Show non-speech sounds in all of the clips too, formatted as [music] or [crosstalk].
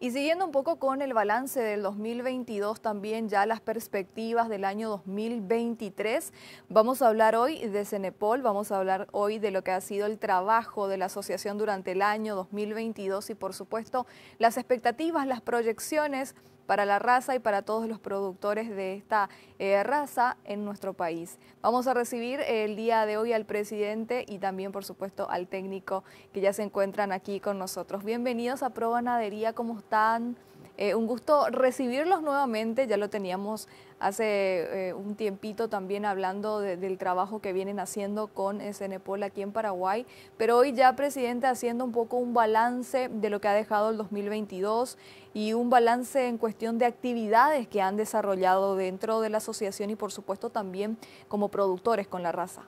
Y siguiendo un poco con el balance del 2022, también ya las perspectivas del año 2023, vamos a hablar hoy de Cenepol, vamos a hablar hoy de lo que ha sido el trabajo de la asociación durante el año 2022 y por supuesto las expectativas, las proyecciones para la raza y para todos los productores de esta eh, raza en nuestro país. Vamos a recibir eh, el día de hoy al presidente y también, por supuesto, al técnico que ya se encuentran aquí con nosotros. Bienvenidos a Pro Ganadería, ¿cómo están? Eh, un gusto recibirlos nuevamente, ya lo teníamos hace eh, un tiempito también hablando del trabajo que vienen haciendo con SNPOL aquí en Paraguay, pero hoy ya, presidente, haciendo un poco un balance de lo que ha dejado el 2022 y un balance en cuestión de actividades que han desarrollado dentro de la asociación y, por supuesto, también como productores con la raza.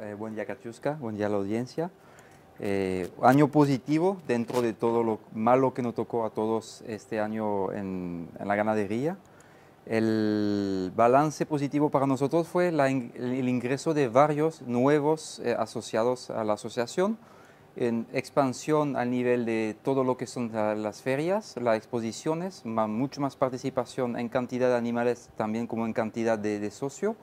Eh, buen día, kachuska, buen día a la audiencia. Eh, año positivo dentro de todo lo malo que nos tocó a todos este año en, en la ganadería. El balance positivo para nosotros fue el ingreso de varios nuevos eh, asociados a la asociación, en expansión al nivel de todo lo que son las ferias, las exposiciones, más, mucho más participación en cantidad de animales también como en cantidad de, socios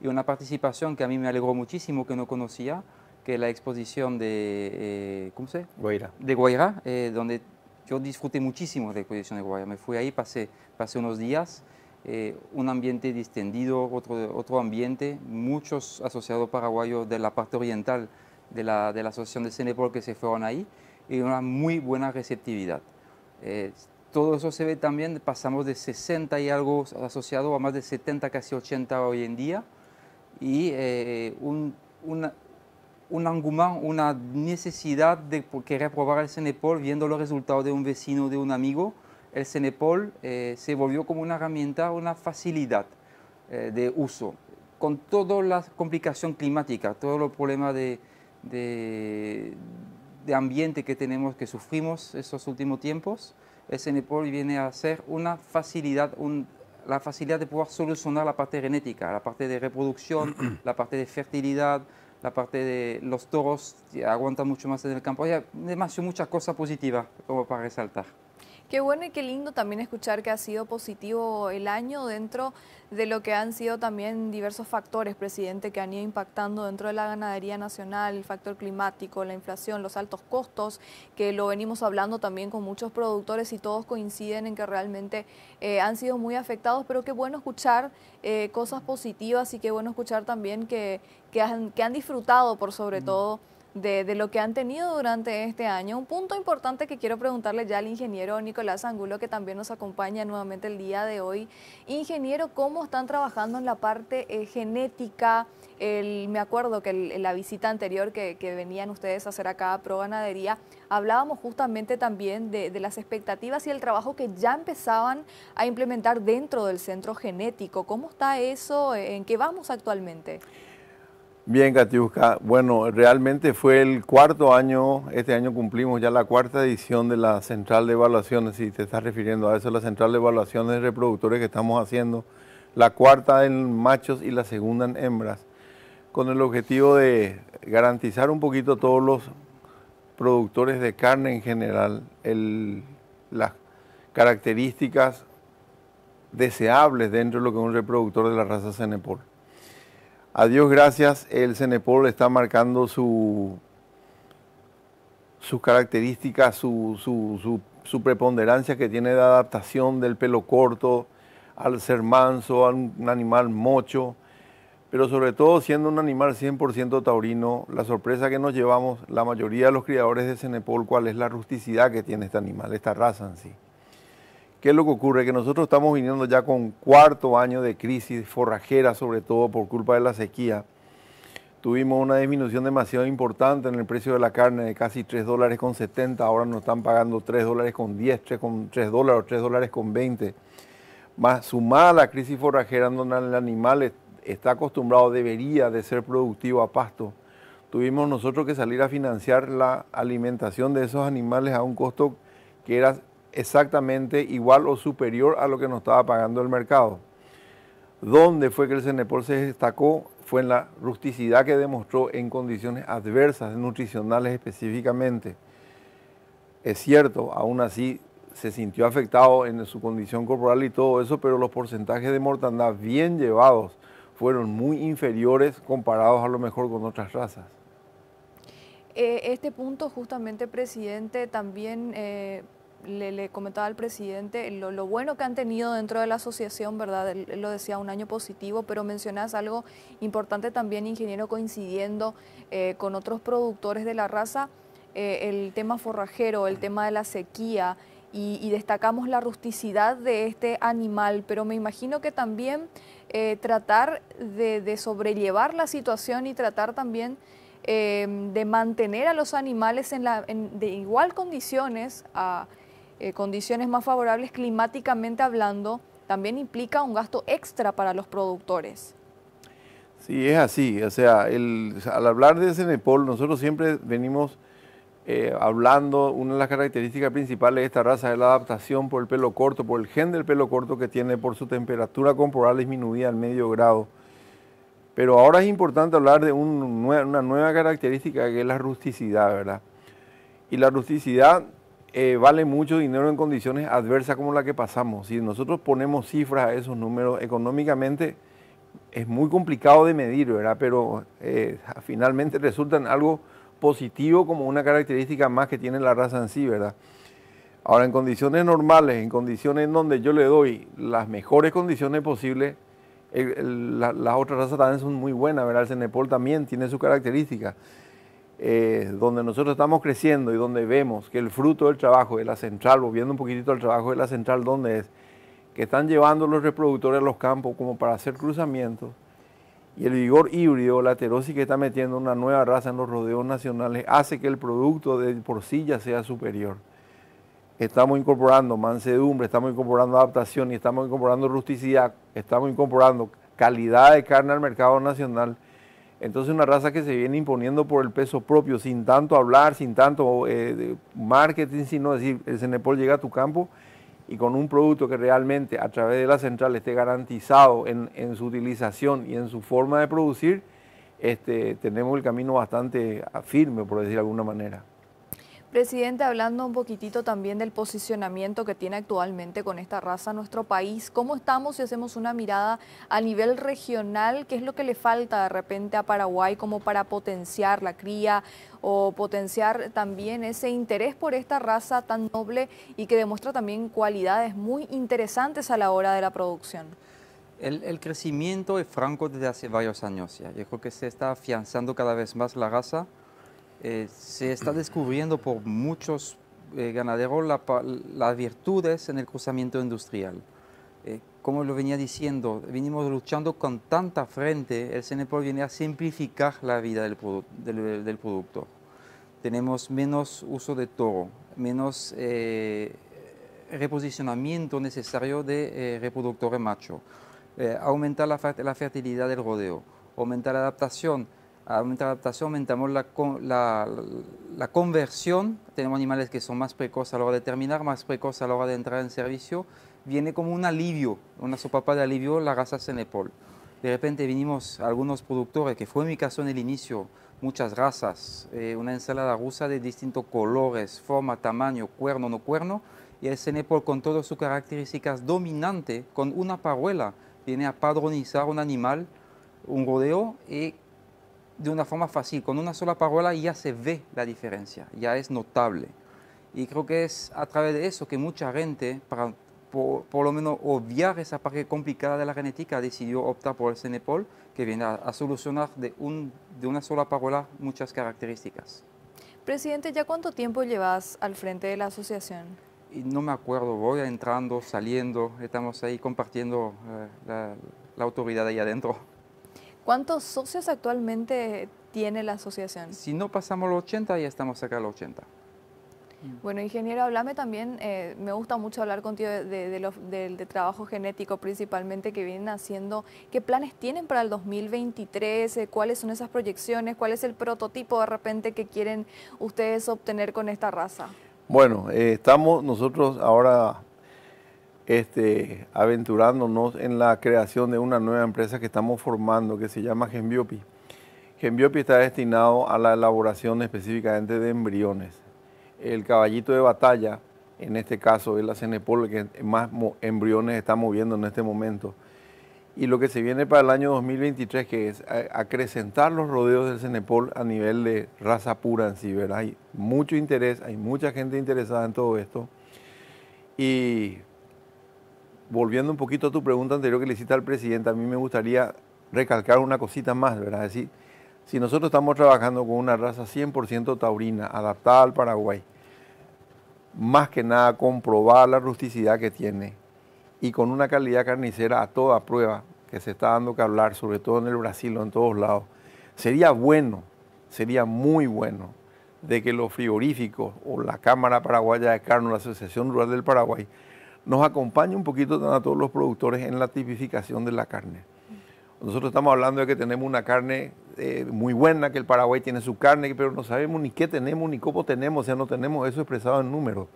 y una participación que a mí me alegró muchísimo que no conocía, que la exposición de, eh, ¿cómo se? Guaira. De Guaira, eh, donde yo disfruté muchísimo de la exposición de Guaira. Me fui ahí, pasé, pasé unos días eh, un ambiente distendido, otro, otro ambiente, muchos asociados paraguayos de la parte oriental de la, Asociación de Cenepol que se fueron ahí y una muy buena receptividad. Eh, todo eso se ve también, pasamos de 60 y algo asociados a más de 70, casi 80 hoy en día, y eh, un, una, una necesidad de querer probar el Cenepol viendo los resultados de un vecino, de un amigo, el CENEPOL eh, se volvió como una herramienta, una facilidad eh, de uso, con toda la complicación climática, todos los problemas de, de, ambiente que tenemos, que sufrimos estos últimos tiempos, el CENEPOL viene a ser una facilidad, la facilidad de poder solucionar la parte genética, la parte de reproducción, [clears throat] la parte de fertilidad, la parte de los toros aguantan mucho más en el campo. Hay demasiado muchas cosas positivas como para resaltar. Qué bueno y qué lindo también escuchar que ha sido positivo el año dentro de lo que han sido también diversos factores, presidente, que han ido impactando dentro de la ganadería nacional, el factor climático, la inflación, los altos costos, que lo venimos hablando también con muchos productores y todos coinciden en que realmente eh, han sido muy afectados, pero qué bueno escuchar eh, cosas positivas y qué bueno escuchar también que, que, han, disfrutado por sobre mm. todo de, lo que han tenido durante este año. Un punto importante que quiero preguntarle ya al ingeniero Nicolás Angulo, que también nos acompaña nuevamente el día de hoy. Ingeniero, ¿cómo están trabajando en la parte eh, genética? me acuerdo que en la visita anterior que, venían ustedes a hacer acá a Pro Ganadería, hablábamos justamente también de las expectativas y el trabajo que ya empezaban a implementar dentro del centro genético. ¿Cómo está eso? ¿En qué vamos actualmente? Bien, Katiuska. Bueno, realmente fue el cuarto año, este año cumplimos ya la cuarta edición de la Central de Evaluaciones, si te estás refiriendo a eso, la Central de Evaluaciones de Reproductores que estamos haciendo, la cuarta en machos y la segunda en hembras, con el objetivo de garantizar un poquito a todos los productores de carne en general, el, las características deseables dentro de lo que es un reproductor de la raza Cenepol. A Dios gracias, el Cenepol está marcando su, sus características, su, su, preponderancia que tiene de adaptación del pelo corto al ser manso, a un animal mocho, pero sobre todo siendo un animal 100% taurino, la sorpresa que nos llevamos la mayoría de los criadores de Cenepol, cuál es la rusticidad que tiene este animal, esta raza en sí. ¿Qué es lo que ocurre? Que nosotros estamos viniendo ya con cuarto año de crisis forrajera, sobre todo por culpa de la sequía. Tuvimos una disminución demasiado importante en el precio de la carne de casi 3 dólares con 70, ahora nos están pagando 3 dólares con 10, 3, con dólares o 3 dólares con 20. Más sumada a la crisis forrajera donde el animal está acostumbrado, debería de ser productivo a pasto, tuvimos nosotros que salir a financiar la alimentación de esos animales a un costo que era exactamente igual o superior a lo que nos estaba pagando el mercado. ¿Dónde fue que el Cenepol se destacó? Fue en la rusticidad que demostró en condiciones adversas, nutricionales específicamente. Es cierto, aún así se sintió afectado en su condición corporal y todo eso, pero los porcentajes de mortandad bien llevados fueron muy inferiores comparados a lo mejor con otras razas. Eh, este punto justamente, presidente, también eh, le, comentaba al presidente lo, bueno que han tenido dentro de la asociación, ¿verdad? Él lo decía, un año positivo, pero mencionas algo importante también, ingeniero, coincidiendo eh, con otros productores de la raza, eh, el tema forrajero, el tema de la sequía, y, destacamos la rusticidad de este animal, pero me imagino que también eh, tratar de, sobrellevar la situación y tratar también... de mantener a los animales en, la, de igual condiciones a, eh, condiciones más favorables climáticamente hablando, también implica un gasto extra para los productores. Sí, es así. O sea, al hablar de Cenepol, nosotros siempre venimos eh, hablando, una de las características principales de esta raza es la adaptación por el pelo corto, por el gen del pelo corto que tiene, por su temperatura corporal disminuida al medio grado. Pero ahora es importante hablar de una nueva característica que es la rusticidad, ¿verdad? Y la rusticidad eh, vale mucho dinero en condiciones adversas como la que pasamos. Si nosotros ponemos cifras a esos números económicamente, es muy complicado de medir, ¿verdad? Pero eh, finalmente resultan algo positivo como una característica más que tiene la raza en sí, ¿verdad? Ahora, en condiciones normales, en condiciones donde yo le doy las mejores condiciones posibles, las otras razas también son muy buenas, ¿verdad? El Cenepol también tiene sus características. Eh, donde nosotros estamos creciendo y donde vemos que el fruto del trabajo de la central, volviendo un poquitito al trabajo de la central, donde es, que están llevando los reproductores a los campos como para hacer cruzamientos, y el vigor híbrido, la aterosis que está metiendo una nueva raza en los rodeos nacionales, hace que el producto de por sí ya sea superior. Estamos incorporando mansedumbre, estamos incorporando adaptación y estamos incorporando rusticidad, estamos incorporando calidad de carne al mercado nacional entonces una raza que se viene imponiendo por el peso propio, sin tanto hablar, sin tanto eh, marketing, sino decir, el Cenepol llega a tu campo y con un producto que realmente a través de la central esté garantizado en, su utilización y en su forma de producir, este, tenemos el camino bastante ah, firme, por decir de alguna manera. Presidente, hablando un poquitito también del posicionamiento que tiene actualmente con esta raza nuestro país, ¿cómo estamos si hacemos una mirada a nivel regional? ¿Qué es lo que le falta de repente a Paraguay como para potenciar la cría o potenciar también ese interés por esta raza tan noble y que demuestra también cualidades muy interesantes a la hora de la producción? El, crecimiento es franco desde hace varios años ya. Yo creo que se está afianzando cada vez más la raza. Eh, se está descubriendo por muchos eh, ganaderos las virtudes en el cruzamiento industrial. Eh, como lo venía diciendo, vinimos luchando con tanta frente, el CNPOL viene a simplificar la vida del, productor. Tenemos menos uso de toro, menos reposicionamiento necesario de reproductores macho, aumentar la, la fertilidad del rodeo, aumentar la adaptación, Aumentamos la adaptación, aumentamos la, la, la, conversión, tenemos animales que son más precoces a la hora de terminar, más precoces a la hora de entrar en servicio, viene como un alivio, una sopa de alivio la raza Senepol. De repente vinimos algunos productores, que fue mi caso en el inicio, muchas razas, eh, una ensalada rusa de distintos colores, forma, tamaño, cuerno, no cuerno, y el cenepol con todas sus características dominante, con una paruela, viene a padronizar un animal, un rodeo, y de una forma fácil. Con una sola palabra ya se ve la diferencia, ya es notable. Y creo que es a través de eso que mucha gente, para por, lo menos obviar esa parte complicada de la genética, decidió optar por el CENEPOL, que viene a, solucionar de, una sola palabra muchas características. Presidente, ¿ya cuánto tiempo llevas al frente de la asociación? no me acuerdo, voy entrando, saliendo, estamos ahí compartiendo eh, la autoridad ahí adentro. ¿Cuántos socios actualmente tiene la asociación? Si no pasamos los 80, ya estamos acá los 80. Mm. Bueno, ingeniero, háblame también, eh, me gusta mucho hablar contigo de, de, trabajo genético principalmente que vienen haciendo. ¿Qué planes tienen para el 2023? ¿Cuáles son esas proyecciones? ¿Cuál es el prototipo de repente que quieren ustedes obtener con esta raza? Bueno, eh, estamos nosotros ahora este, aventurándonos en la creación de una nueva empresa que estamos formando que se llama Genbiopi. Genbiopi está destinado a la elaboración específicamente de embriones. El caballito de batalla, en este caso es la Cenepol, que más embriones está moviendo en este momento. Y lo que se viene para el año 2023, que es eh, acrecentar los rodeos del Cenepol a nivel de raza pura en sí, ¿verdad? Hay mucho interés, hay mucha gente interesada en todo esto. Y volviendo un poquito a tu pregunta anterior que le hiciste al presidente, a mí me gustaría recalcar una cosita más, ¿verdad? Es decir, si nosotros estamos trabajando con una raza 100% taurina, adaptada al Paraguay, más que nada comprobar la rusticidad que tiene y con una calidad carnicera a toda prueba, que se está dando que hablar, sobre todo en el Brasil o en todos lados, sería bueno, sería muy bueno de que los frigoríficos o la Cámara Paraguaya de Carne, la Asociación Rural del Paraguay, nos acompaña un poquito a todos los productores en la tipificación de la carne. Nosotros estamos hablando de que tenemos una carne eh, muy buena, que el Paraguay tiene su carne, pero no sabemos ni qué tenemos, ni cómo tenemos, o sea, no tenemos eso expresado en números.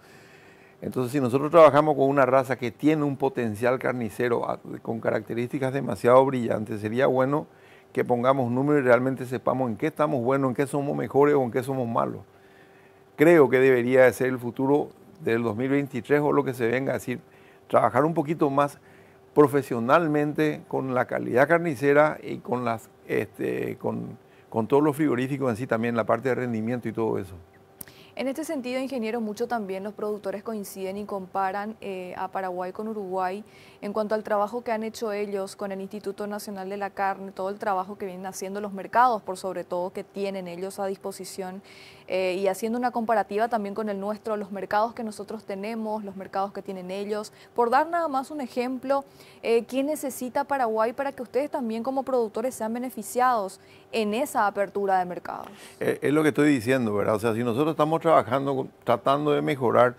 Entonces, si nosotros trabajamos con una raza que tiene un potencial carnicero ah, con características demasiado brillantes, sería bueno que pongamos números y realmente sepamos en qué estamos buenos, en qué somos mejores o en qué somos malos. Creo que debería ser el futuro del 2023 o lo que se venga, es decir, trabajar un poquito más profesionalmente con la calidad carnicera y con, las, este, con, con todos los frigoríficos en sí también, la parte de rendimiento y todo eso. En este sentido, ingeniero, mucho también los productores coinciden y comparan eh, a Paraguay con Uruguay en cuanto al trabajo que han hecho ellos con el Instituto Nacional de la Carne, todo el trabajo que vienen haciendo los mercados, por sobre todo, que tienen ellos a disposición, eh, y haciendo una comparativa también con el nuestro, los mercados que nosotros tenemos, los mercados que tienen ellos. Por dar nada más un ejemplo, eh, ¿qué necesita Paraguay para que ustedes también como productores sean beneficiados en esa apertura de mercados? Eh, es lo que estoy diciendo, ¿verdad? O sea, si nosotros estamos trabajando, tratando de mejorar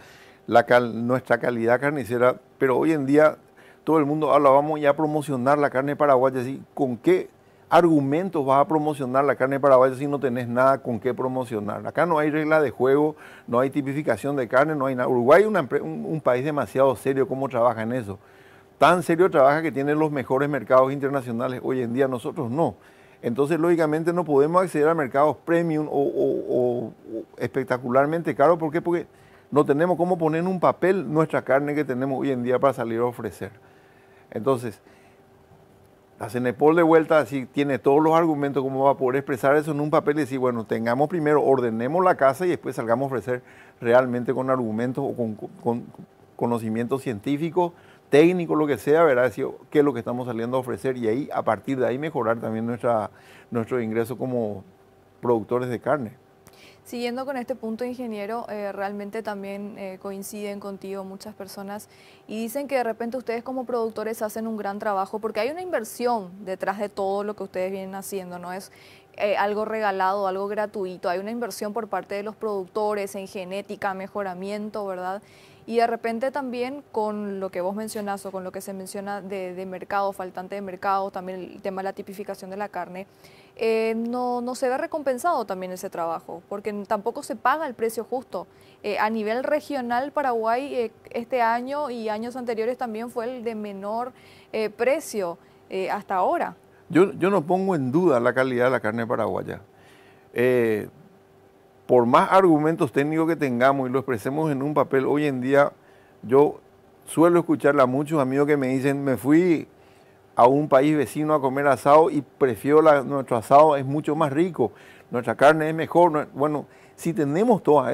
la nuestra calidad carnicera, pero hoy en día todo el mundo habla, vamos ya a promocionar la carne paraguaya, ¿sí? ¿con qué argumentos vas a promocionar la carne paraguaya si no tenés nada con qué promocionar? Acá no hay regla de juego, no hay tipificación de carne, no hay nada. Uruguay es un, país demasiado serio, como trabaja en eso? Tan serio trabaja que tiene los mejores mercados internacionales. Hoy en día nosotros no. Entonces, lógicamente, no podemos acceder a mercados premium o, espectacularmente caros. ¿Por qué? Porque no tenemos cómo poner en un papel nuestra carne que tenemos hoy en día para salir a ofrecer. Entonces, la Cenepol de vuelta así tiene todos los argumentos cómo va a poder expresar eso en un papel y decir, bueno, tengamos primero, ordenemos la casa y después salgamos a ofrecer realmente con argumentos o con, con conocimientos científicos técnico, lo que sea, verá qué es lo que estamos saliendo a ofrecer y ahí, a partir de ahí, mejorar también nuestra, nuestro ingreso como productores de carne. Siguiendo con este punto, ingeniero, eh, realmente también eh, coinciden contigo muchas personas y dicen que de repente ustedes como productores hacen un gran trabajo porque hay una inversión detrás de todo lo que ustedes vienen haciendo, no es eh, algo regalado, algo gratuito, hay una inversión por parte de los productores en genética, mejoramiento, ¿verdad? Y de repente también con lo que vos mencionas o con lo que se menciona de, mercado, faltante de mercado, también el tema de la tipificación de la carne, eh, no, se ve recompensado también ese trabajo, porque tampoco se paga el precio justo. Eh, a nivel regional, Paraguay eh, este año y años anteriores también fue el de menor precio hasta ahora. Yo, yo, no pongo en duda la calidad de la carne paraguaya por más argumentos técnicos que tengamos y lo expresemos en un papel, hoy en día yo suelo escuchar a muchos amigos que me dicen, me fui a un país vecino a comer asado y prefiero nuestro asado, es mucho más rico, nuestra carne es mejor. Bueno, si tenemos todas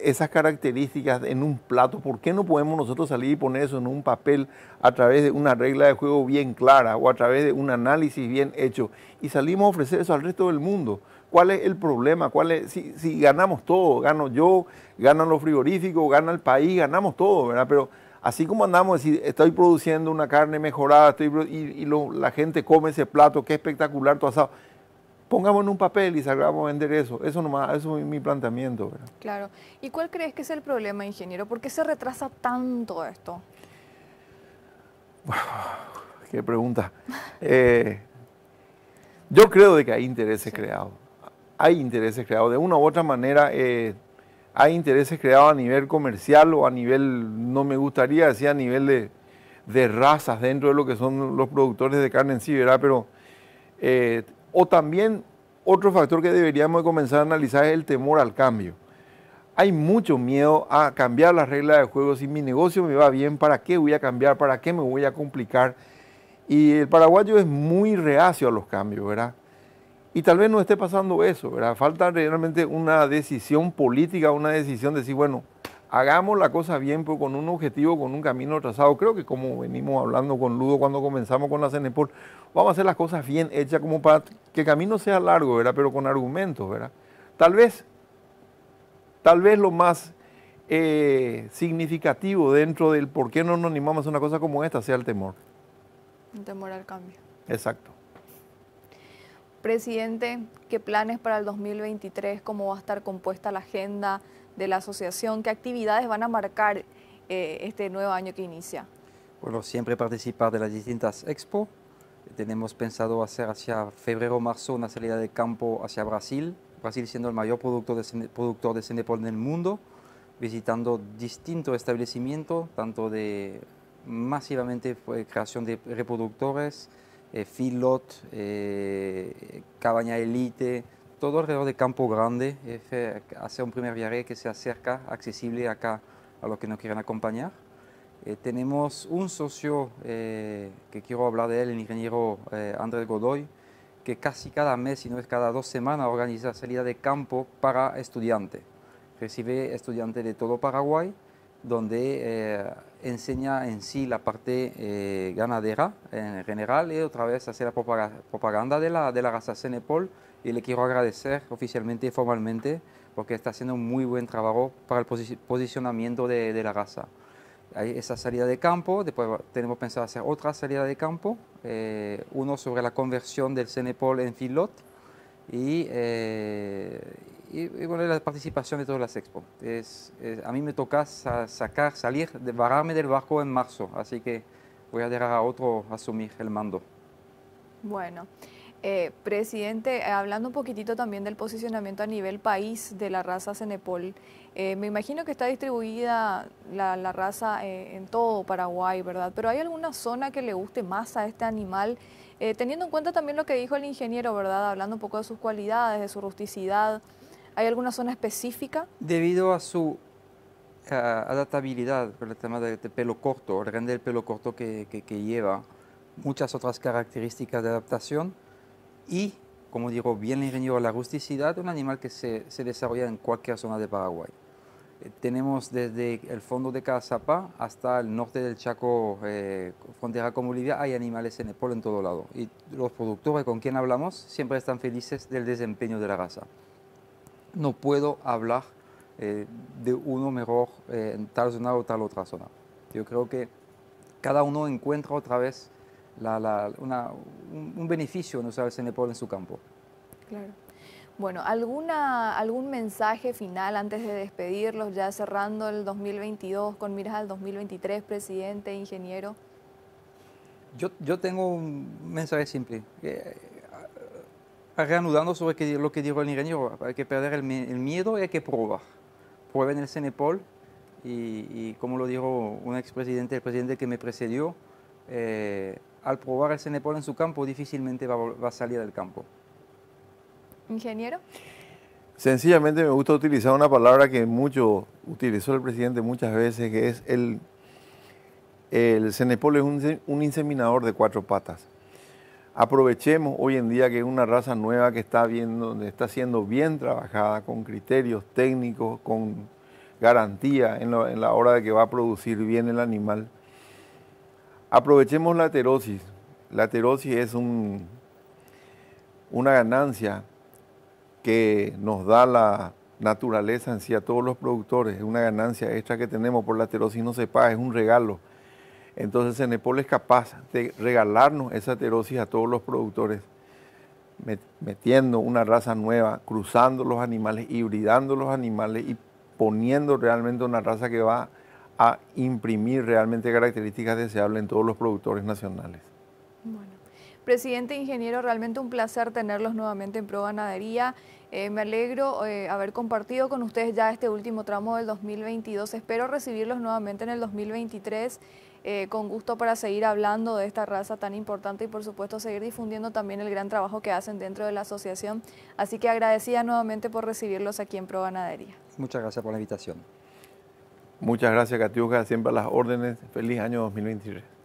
esas características en un plato, ¿por qué no podemos nosotros salir y poner eso en un papel a través de una regla de juego bien clara o a través de un análisis bien hecho? Y salimos a ofrecer eso al resto del mundo cuál es el problema, cuál si, ganamos todo, gano yo, ganan los frigoríficos, gana el país, ganamos todo, ¿verdad? Pero así como andamos, estoy produciendo una carne mejorada, estoy, y, la gente come ese plato, qué espectacular todo asado. Pongamos en un papel y salgamos a vender eso. Eso nomás, es mi planteamiento. ¿verdad? Claro. ¿Y cuál crees que es el problema, ingeniero? ¿Por qué se retrasa tanto esto? Qué pregunta. Eh, yo creo de que hay intereses creados hay intereses creados. De una u otra manera, eh, hay intereses creados a nivel comercial o a nivel, no me gustaría decir a nivel de, razas dentro de lo que son los productores de carne en sí, ¿verdad? Pero, eh, o también otro factor que deberíamos comenzar a analizar es el temor al cambio. Hay mucho miedo a cambiar las reglas de juego. Si mi negocio me va bien, ¿para qué voy a cambiar? ¿Para qué me voy a complicar? Y el paraguayo es muy reacio a los cambios, ¿verdad? Y tal vez no esté pasando eso, ¿verdad? Falta realmente una decisión política, una decisión de decir, bueno, hagamos la cosa bien, pero pues, con un objetivo, con un camino trazado. Creo que como venimos hablando con Ludo cuando comenzamos con la Cenepol, vamos a hacer las cosas bien hechas como para que el camino sea largo, ¿verdad? Pero con argumentos, ¿verdad? Tal vez, tal vez lo más eh, significativo dentro del por qué no nos animamos a una cosa como esta sea el temor. El temor al cambio. Exacto. Presidente, ¿qué planes para el 2023? ¿Cómo va a estar compuesta la agenda de la asociación? ¿Qué actividades van a marcar eh, este nuevo año que inicia? Bueno, siempre participar de las distintas expo. Tenemos pensado hacer hacia febrero o marzo una salida de campo hacia Brasil, Brasil siendo el mayor productor de, productor de en el mundo, visitando distintos establecimientos, tanto de masivamente creación de reproductores, eh, eh, Cabaña Elite, todo alrededor de Campo Grande, Hace un primer viaje que se acerca, accesible acá a los que nos quieran acompañar. Eh, tenemos un socio eh, que quiero hablar de él, el ingeniero Andrés Godoy, que casi cada mes, si no es cada dos semanas, organiza salida de campo para estudiantes. Recibe estudiantes de todo Paraguay donde eh, enseña en sí la parte eh, ganadera en general y otra vez hace la propaganda de la, de la raza CENEPOL y le quiero agradecer oficialmente y formalmente porque está haciendo un muy buen trabajo para el posicionamiento de, de la raza. Hay esa salida de campo, después tenemos pensado hacer otra salida de campo, eh, uno sobre la conversión del CENEPOL en Filot y y, bueno, la participación de todas las expos. Es, a mí me toca sacar, salir, de, del barco en marzo, así que voy a dejar a otro asumir el mando. Bueno, eh, presidente, hablando un poquitito también del posicionamiento a nivel país de la raza Cenepol, eh, me imagino que está distribuida la, raza eh, en todo Paraguay, ¿verdad? Pero ¿hay alguna zona que le guste más a este animal? teniendo en cuenta también lo que dijo el ingeniero, ¿verdad? Hablando un poco de sus cualidades, de su rusticidad. ¿Hay alguna zona específica? Debido a su adaptabilidad por el tema del de pelo corto, el grande del pelo corto que, lleva, muchas otras características de adaptación y, como digo, bien el ingeniero, la rusticidad, un animal que se, desarrolla en cualquier zona de Paraguay. Eh, tenemos desde el fondo de Cazapá hasta el norte del Chaco, eh, frontera con Bolivia, hay animales en el polo en todo lado. Y los productores con quien hablamos siempre están felices del desempeño de la raza no puedo hablar eh, de uno mejor eh, en tal zona o tal otra zona. Yo creo que cada uno encuentra otra vez un, beneficio en el CENEPOL en su campo. Claro. Bueno, ¿alguna, ¿algún mensaje final antes de despedirlos, ya cerrando el 2022 con miras al 2023, presidente, ingeniero? Yo, yo tengo un mensaje simple reanudando sobre lo que dijo el ingeniero, hay que perder el, miedo y hay que probar. Prueben el Cenepol y, como lo dijo un expresidente, el presidente que me precedió, eh, al probar el Cenepol en su campo difícilmente va, a salir del campo. Ingeniero. Sencillamente me gusta utilizar una palabra que mucho utilizó el presidente muchas veces, que es el, Cenepol es un inseminador de cuatro patas aprovechemos hoy en día que es una raza nueva que está, está siendo bien trabajada con criterios técnicos, con garantía en, la hora de que va a producir bien el animal. Aprovechemos la aterosis. La aterosis es una ganancia que nos da la naturaleza en sí a todos los productores. Es una ganancia extra que tenemos por la aterosis no se paga, es un regalo. Entonces Cenepol es capaz de regalarnos esa aterosis a todos los productores, metiendo una raza nueva, cruzando los animales, hibridando los animales y poniendo realmente una raza que va a imprimir realmente características deseables en todos los productores nacionales. Bueno. Presidente, ingeniero, realmente un placer tenerlos nuevamente en Pro Ganadería. Eh, me alegro eh, haber compartido con ustedes ya este último tramo del 2022. Espero recibirlos nuevamente en el 2023. Eh, con gusto para seguir hablando de esta raza tan importante y por supuesto seguir difundiendo también el gran trabajo que hacen dentro de la asociación. Así que agradecida nuevamente por recibirlos aquí en Pro Ganadería. Muchas gracias por la invitación. Muchas gracias, Catiuca, siempre las órdenes. Feliz año 2023.